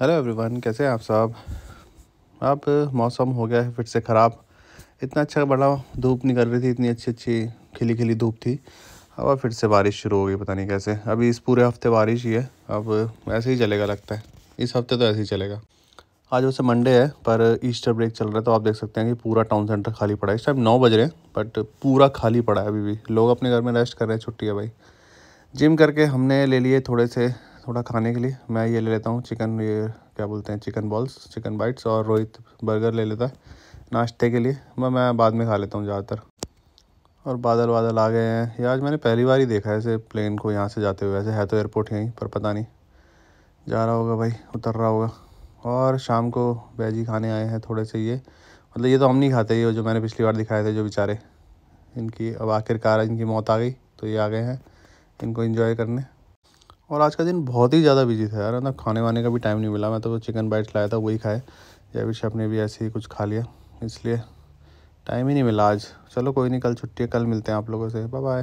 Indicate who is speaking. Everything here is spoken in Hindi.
Speaker 1: हेलो एवरीवन कैसे हैं आप साहब आप मौसम हो गया है फिर से ख़राब इतना अच्छा बड़ा धूप निकल रही थी इतनी अच्छी अच्छी खिली खिली धूप थी अब फिर से बारिश शुरू हो गई पता नहीं कैसे अभी इस पूरे हफ्ते बारिश ही है अब ऐसे ही चलेगा लगता है इस हफ्ते तो ऐसे ही चलेगा आज वैसे मंडे है पर ईस्टर ब्रेक चल रहा है तो आप देख सकते हैं कि पूरा टाउन सेंटर खाली पड़ा है इस टाइम नौ बज रहे हैं बट पूरा खाली पड़ा है अभी भी लोग अपने घर में रेस्ट कर रहे हैं छुट्टी है भाई जिम करके हमने ले लिए थोड़े से थोड़ा खाने के लिए मैं ये ले लेता हूँ चिकन ये क्या बोलते हैं चिकन बॉल्स चिकन बाइट्स और रोहित बर्गर ले लेता है नाश्ते के लिए मैं मैं बाद में खा लेता हूँ ज़्यादातर और बादल बादल आ गए हैं ये आज मैंने पहली बार ही देखा है ऐसे प्लेन को यहाँ से जाते हुए ऐसे है तो एयरपोर्ट यहीं पर पता नहीं जा रहा होगा भाई उतर रहा होगा और शाम को वेजी खाने आए हैं थोड़े से ये मतलब ये तो हम नहीं खाते ये जो मैंने पिछली बार दिखाए थे जो बेचारे इनकी अब आखिरकार इनकी मौत आ गई तो ये आ गए हैं इनको इन्जॉय करने और आज का दिन बहुत ही ज़्यादा बिजी था यार ना खाने वाने का भी टाइम नहीं मिला मैं तो चिकन बाइट्स लाया था वही खाए या भी शेफ ने भी ऐसे ही कुछ खा लिया इसलिए टाइम ही नहीं मिला आज चलो कोई नहीं कल छुट्टी है कल मिलते हैं आप लोगों से बाय बाय